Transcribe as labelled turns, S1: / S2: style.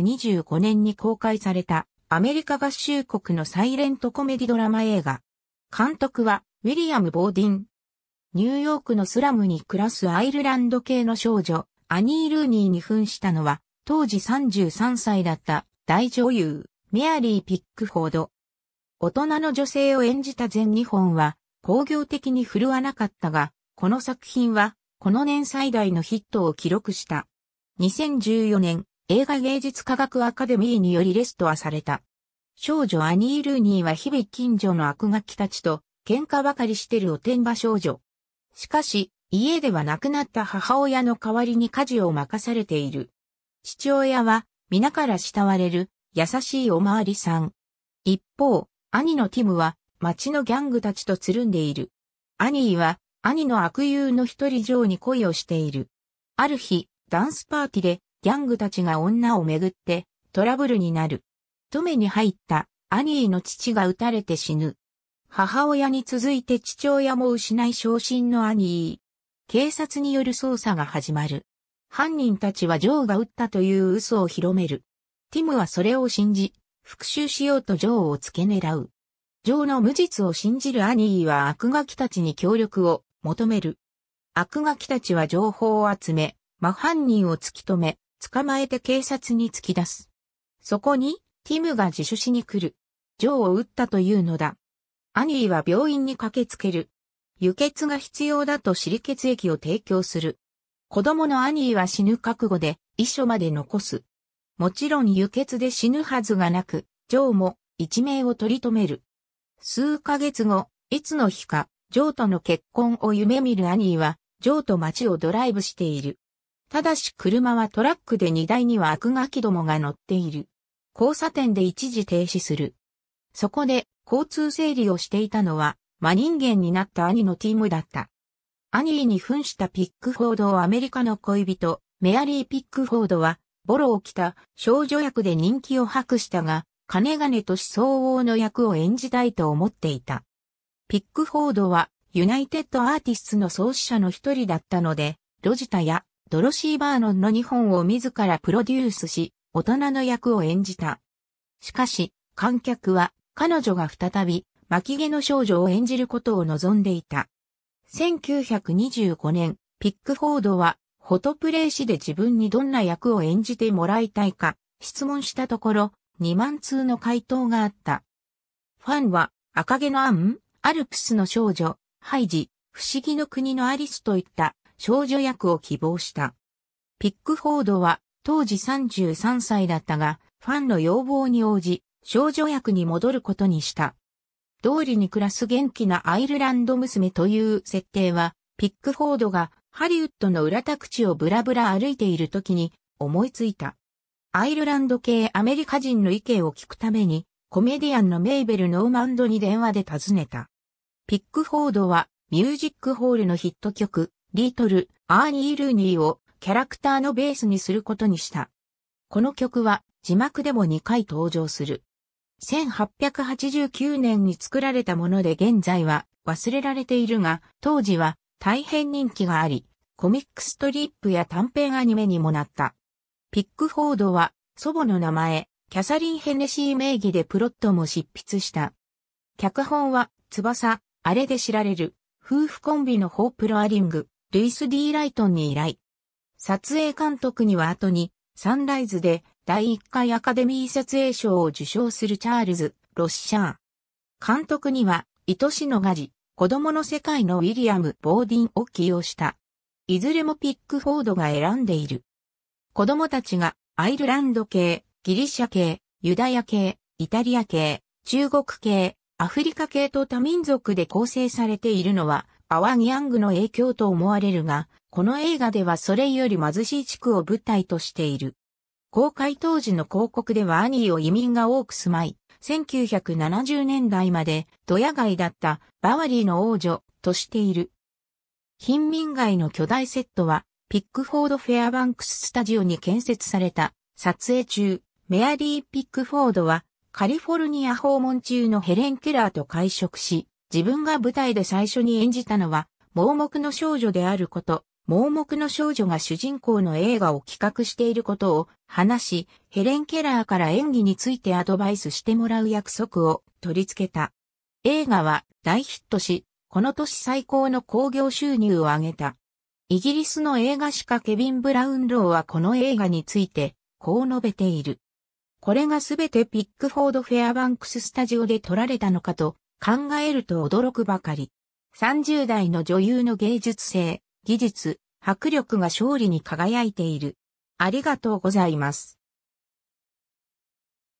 S1: 1925年に公開されたアメリカ合衆国のサイレントコメディドラマ映画。監督はウィリアム・ボーディン。ニューヨークのスラムに暮らすアイルランド系の少女、アニー・ルーニーに扮したのは、当時33歳だった大女優、メアリー・ピックフォード。大人の女性を演じた全日本は、工業的に振るわなかったが、この作品は、この年最大のヒットを記録した。2014年、映画芸術科学アカデミーによりレストアされた。少女アニー・ルーニーは日々近所の悪ガキたちと喧嘩ばかりしてるおてんば少女。しかし、家では亡くなった母親の代わりに家事を任されている。父親は皆から慕われる優しいおまわりさん。一方、兄のティムは町のギャングたちとつるんでいる。アニーは兄の悪友の一人ジョーに恋をしている。ある日、ダンスパーティーでギャングたちが女をめぐってトラブルになる。止めに入ったアニーの父が撃たれて死ぬ。母親に続いて父親も失い昇進のアニー。警察による捜査が始まる。犯人たちはジョーが撃ったという嘘を広める。ティムはそれを信じ、復讐しようとジョーを付け狙う。ジョーの無実を信じるアニーは悪ガキたちに協力を求める。悪ガキたちは情報を集め、真犯人を突き止め、捕まえて警察に突き出す。そこに、ティムが自首しに来る。ジョーを撃ったというのだ。アニーは病院に駆けつける。輸血が必要だと知り血液を提供する。子供のアニーは死ぬ覚悟で遺書まで残す。もちろん輸血で死ぬはずがなく、ジョーも一命を取り留める。数ヶ月後、いつの日か、ジョーとの結婚を夢見るアニーは、ジョーと街をドライブしている。ただし車はトラックで荷台には悪ガキどもが乗っている。交差点で一時停止する。そこで交通整理をしていたのは真人間になった兄のティムだった。兄に扮したピックフォードをアメリカの恋人、メアリー・ピックフォードは、ボロを着た少女役で人気を博したが、金々と相応の役を演じたいと思っていた。ピックフォードは、ユナイテッドアーティスツの創始者の一人だったので、ロジタやドロシー・バーノンの日本を自らプロデュースし、大人の役を演じた。しかし、観客は彼女が再び巻毛の少女を演じることを望んでいた。1925年、ピックフォードはフォトプレイ誌で自分にどんな役を演じてもらいたいか質問したところ、2万通の回答があった。ファンは赤毛のアン、アルプスの少女、ハイジ、不思議の国のアリスといった少女役を希望した。ピックフォードは当時33歳だったが、ファンの要望に応じ、少女役に戻ることにした。通りに暮らす元気なアイルランド娘という設定は、ピックフォードがハリウッドの裏宅地をブラブラ歩いている時に思いついた。アイルランド系アメリカ人の意見を聞くために、コメディアンのメイベル・ノーマンドに電話で尋ねた。ピックフォードはミュージックホールのヒット曲、リトル・アーニー・ルーニーをキャラクターのベースにすることにした。この曲は字幕でも2回登場する。1889年に作られたもので現在は忘れられているが、当時は大変人気があり、コミックストリップや短編アニメにもなった。ピックフォードは祖母の名前、キャサリン・ヘネシー名義でプロットも執筆した。脚本は翼、あれで知られる、夫婦コンビのホープ・ロアリング、ルイス・ D・ ライトンに依頼。撮影監督には後に、サンライズで第1回アカデミー撮影賞を受賞するチャールズ・ロッシャー監督には、愛しのガジ、子供の世界のウィリアム・ボーディンを起用した。いずれもピックフォードが選んでいる。子供たちがアイルランド系、ギリシャ系、ユダヤ系、イタリア系、中国系、アフリカ系と多民族で構成されているのは、アワギアングの影響と思われるが、この映画ではそれより貧しい地区を舞台としている。公開当時の広告ではアニーを移民が多く住まい、1970年代までドヤ街だったバワリーの王女としている。貧民街の巨大セットはピックフォードフェアバンクススタジオに建設された。撮影中、メアリー・ピックフォードはカリフォルニア訪問中のヘレン・ケラーと会食し、自分が舞台で最初に演じたのは、盲目の少女であること、盲目の少女が主人公の映画を企画していることを話し、ヘレン・ケラーから演技についてアドバイスしてもらう約束を取り付けた。映画は大ヒットし、この年最高の興行収入を上げた。イギリスの映画史家ケビン・ブラウンローはこの映画について、こう述べている。これがすべてピックフォード・フェアバンクススタジオで撮られたのかと考えると驚くばかり。30代の女優の芸術性、技術、迫力が勝利に輝いている。ありがとうございます。